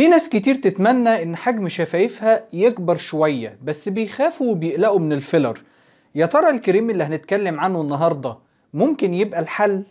في ناس كتير تتمنى ان حجم شفايفها يكبر شوية بس بيخافوا وبيقلقوا من الفيلر يا ترى الكريم اللي هنتكلم عنه النهاردة ممكن يبقى الحل؟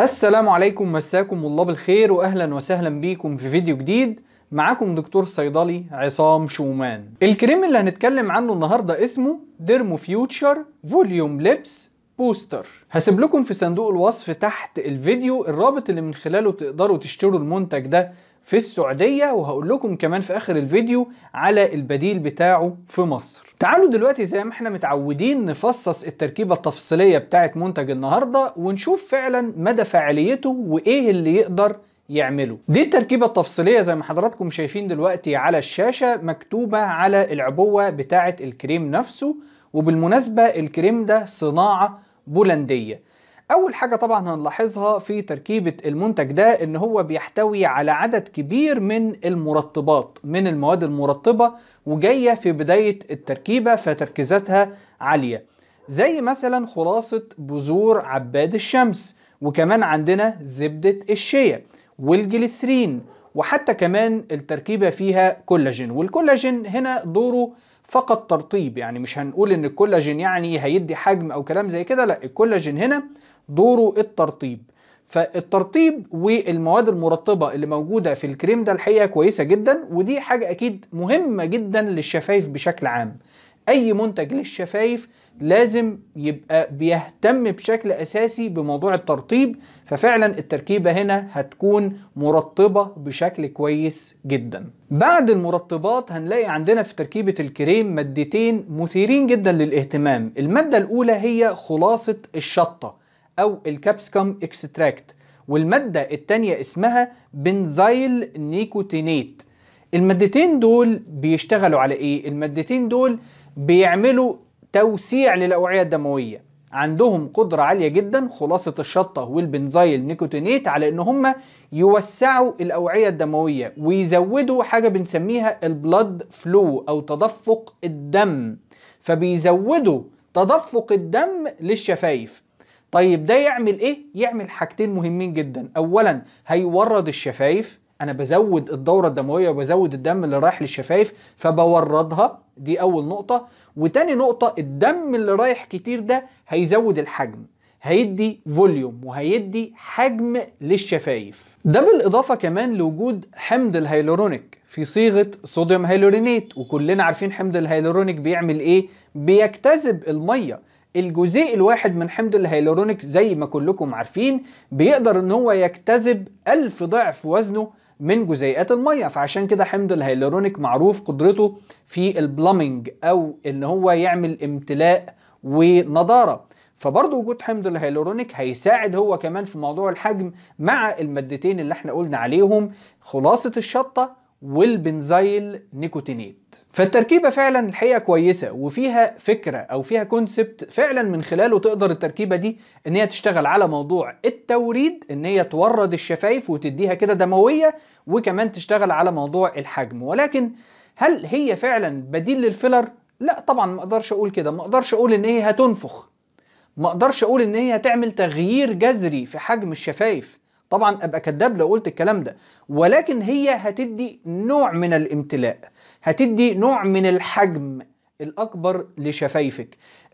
السلام عليكم مساكم الله بالخير واهلا وسهلا بيكم في فيديو جديد معاكم دكتور صيدلي عصام شومان الكريم اللي هنتكلم عنه النهاردة اسمه ديرمو فيوتشر فوليوم ليبس بوستر هسيب لكم في صندوق الوصف تحت الفيديو الرابط اللي من خلاله تقدروا تشتروا المنتج ده في السعودية وهقول لكم كمان في آخر الفيديو على البديل بتاعه في مصر تعالوا دلوقتي زي ما احنا متعودين نفصص التركيبة التفصيلية بتاعت منتج النهاردة ونشوف فعلا مدى فعاليته وإيه اللي يقدر يعمله دي التركيبة التفصيلية زي ما حضراتكم شايفين دلوقتي على الشاشة مكتوبة على العبوة بتاعت الكريم نفسه وبالمناسبة الكريم ده صناعة بولندية أول حاجة طبعا هنلاحظها في تركيبة المنتج ده إن هو بيحتوي على عدد كبير من المرطبات من المواد المرطبة وجاية في بداية التركيبة فتركيزاتها عالية زي مثلا خلاصة بذور عباد الشمس وكمان عندنا زبدة الشيا والجليسرين وحتى كمان التركيبة فيها كولاجين والكولاجين هنا دوره فقط ترطيب يعني مش هنقول ان الكولاجين يعني هيدي حجم او كلام زي كده لا الكولاجين هنا دوره الترطيب فالترطيب والمواد المرطبة اللي موجودة في الكريم ده الحقيقة كويسة جدا ودي حاجة أكيد مهمة جدا للشفايف بشكل عام أي منتج للشفايف لازم يبقى بيهتم بشكل اساسي بموضوع الترطيب ففعلا التركيبه هنا هتكون مرطبه بشكل كويس جدا بعد المرطبات هنلاقي عندنا في تركيبه الكريم مادتين مثيرين جدا للاهتمام الماده الاولى هي خلاصه الشطه او الكابسكم اكستراكت والماده الثانيه اسمها بنزايل نيكوتينيت المادتين دول بيشتغلوا على ايه المادتين دول بيعملوا توسيع للأوعية الدموية عندهم قدرة عالية جدا خلاصة الشطة والبنزايل نيكوتينيت على ان هم يوسعوا الأوعية الدموية ويزودوا حاجة بنسميها البلد فلو أو تدفق الدم فبيزودوا تدفق الدم للشفايف طيب ده يعمل ايه؟ يعمل حاجتين مهمين جدا اولا هيورد الشفايف انا بزود الدورة الدموية وبزود الدم اللي رايح للشفايف فبوردها دي اول نقطة وتاني نقطة الدم اللي رايح كتير ده هيزود الحجم هيدي فوليوم وهيدي حجم للشفايف ده بالإضافة كمان لوجود حمض الهيلورونيك في صيغة صوديوم هيلورينيت وكلنا عارفين حمض الهيلورونيك بيعمل إيه بيجتذب المية الجزيء الواحد من حمض الهيلورونيك زي ما كلكم عارفين بيقدر ان هو يجتذب ألف ضعف وزنه من جزيئات الميه فعشان كده حمض الهيلورونيك معروف قدرته في البلمنج او ان هو يعمل امتلاء ونضاره فبرضه وجود حمض الهيلورونيك هيساعد هو كمان في موضوع الحجم مع المادتين اللي احنا قلنا عليهم خلاصه الشطه والبنزايل نيكوتينيت فالتركيبه فعلا الحقيقه كويسه وفيها فكره او فيها كونسبت فعلا من خلاله تقدر التركيبه دي ان هي تشتغل على موضوع التوريد ان هي تورد الشفايف وتديها كده دمويه وكمان تشتغل على موضوع الحجم ولكن هل هي فعلا بديل للفيلر لا طبعا ما اقدرش اقول كده ما اقدرش اقول ان هي هتنفخ ما اقدرش اقول ان هي هتعمل تغيير جذري في حجم الشفايف طبعا ابقى كداب لو قلت الكلام ده ولكن هي هتدي نوع من الامتلاء هتدي نوع من الحجم الاكبر لشفايفك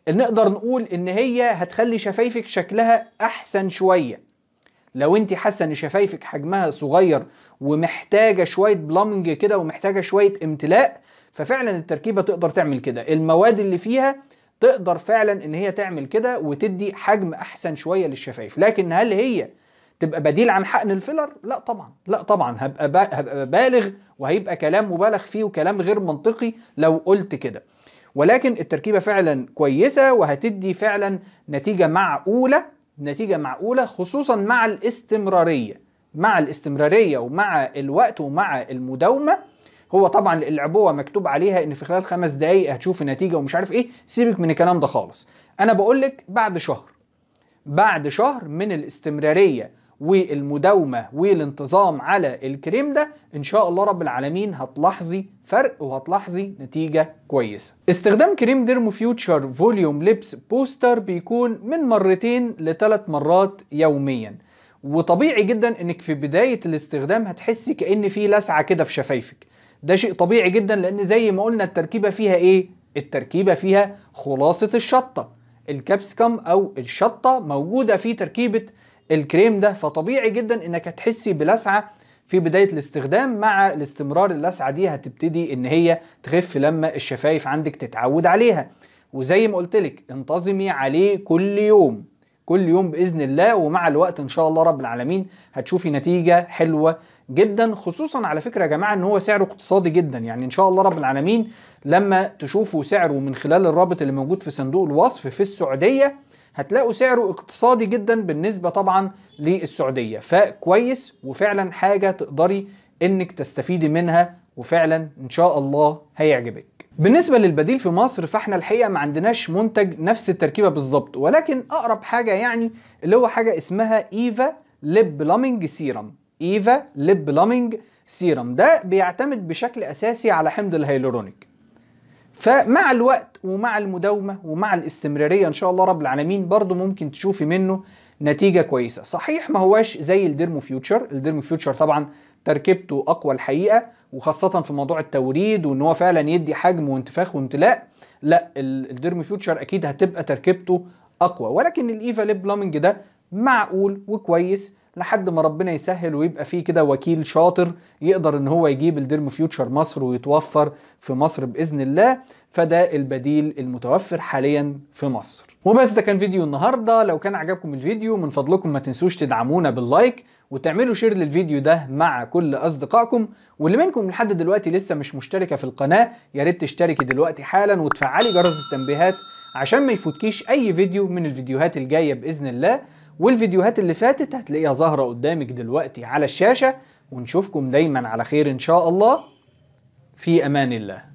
نقدر نقول ان هي هتخلي شفايفك شكلها احسن شويه لو انت حاسه ان شفايفك حجمها صغير ومحتاجه شويه بلامنج كده ومحتاجه شويه امتلاء ففعلا التركيبه تقدر تعمل كده المواد اللي فيها تقدر فعلا ان هي تعمل كده وتدي حجم احسن شويه للشفايف لكن هل هي تبقى بديل عن حقن الفيلر لا طبعا لا طبعا هبقى هبقى بالغ وهيبقى كلام مبالغ فيه وكلام غير منطقي لو قلت كده ولكن التركيبه فعلا كويسه وهتدي فعلا نتيجه معقوله نتيجه معقوله خصوصا مع الاستمراريه مع الاستمراريه ومع الوقت ومع المداومه هو طبعا العبوه مكتوب عليها ان في خلال خمس دقائق هتشوف النتيجة ومش عارف ايه سيبك من الكلام ده خالص انا بقول لك بعد شهر بعد شهر من الاستمراريه والمداومه والانتظام على الكريم ده ان شاء الله رب العالمين هتلاحظي فرق وهتلاحظي نتيجه كويسه استخدام كريم ديرمو فيوتشر فوليوم ليبس بوستر بيكون من مرتين لثلاث مرات يوميا وطبيعي جدا انك في بدايه الاستخدام هتحسي كان في لسعه كده في شفايفك ده شيء طبيعي جدا لان زي ما قلنا التركيبه فيها ايه التركيبه فيها خلاصه الشطه الكابسكم او الشطه موجوده في تركيبه الكريم ده فطبيعي جدا انك هتحسي بلسعه في بداية الاستخدام مع الاستمرار اللسعة دي هتبتدي ان هي تخف لما الشفايف عندك تتعود عليها وزي ما قلتلك انتظمي عليه كل يوم كل يوم بإذن الله ومع الوقت إن شاء الله رب العالمين هتشوفي نتيجة حلوة جدا خصوصا على فكرة يا جماعة ان هو سعره اقتصادي جدا يعني ان شاء الله رب العالمين لما تشوفوا سعره من خلال الرابط اللي موجود في صندوق الوصف في السعودية هتلاقوا سعره اقتصادي جدا بالنسبه طبعا للسعوديه فكويس وفعلا حاجه تقدري انك تستفيدي منها وفعلا ان شاء الله هيعجبك بالنسبه للبديل في مصر فاحنا الحقيقه ما عندناش منتج نفس التركيبه بالظبط ولكن اقرب حاجه يعني اللي هو حاجه اسمها ايفا ليب لامينج سيرم ايفا ليب لامينج سيرم ده بيعتمد بشكل اساسي على حمض الهيلورونيك فمع الوقت ومع المداومة ومع الاستمرارية إن شاء الله رب العالمين برضو ممكن تشوفي منه نتيجة كويسة صحيح ما هواش زي الديرمو فيوتشر الديرمو فيوتشر طبعا تركيبته أقوى الحقيقة وخاصة في موضوع التوريد وإن هو فعلا يدي حجم وانتفاخ وامتلاء لا الديرمو فيوتشر أكيد هتبقى تركيبته أقوى ولكن الإيفا ليب بلومنج ده معقول وكويس لحد ما ربنا يسهل ويبقى فيه كده وكيل شاطر يقدر ان هو يجيب الديرم فيوتشر مصر ويتوفر في مصر باذن الله فده البديل المتوفر حاليا في مصر وبس ده كان فيديو النهارده لو كان عجبكم الفيديو من فضلكم ما تنسوش تدعمونا باللايك وتعملوا شير للفيديو ده مع كل اصدقائكم واللي منكم لحد دلوقتي لسه مش مشتركه في القناه يا ريت تشتركي دلوقتي حالا وتفعلي جرس التنبيهات عشان ما يفوتكيش اي فيديو من الفيديوهات الجايه باذن الله والفيديوهات اللي فاتت هتلاقيها ظاهرة قدامك دلوقتي على الشاشة ونشوفكم دايما على خير إن شاء الله في أمان الله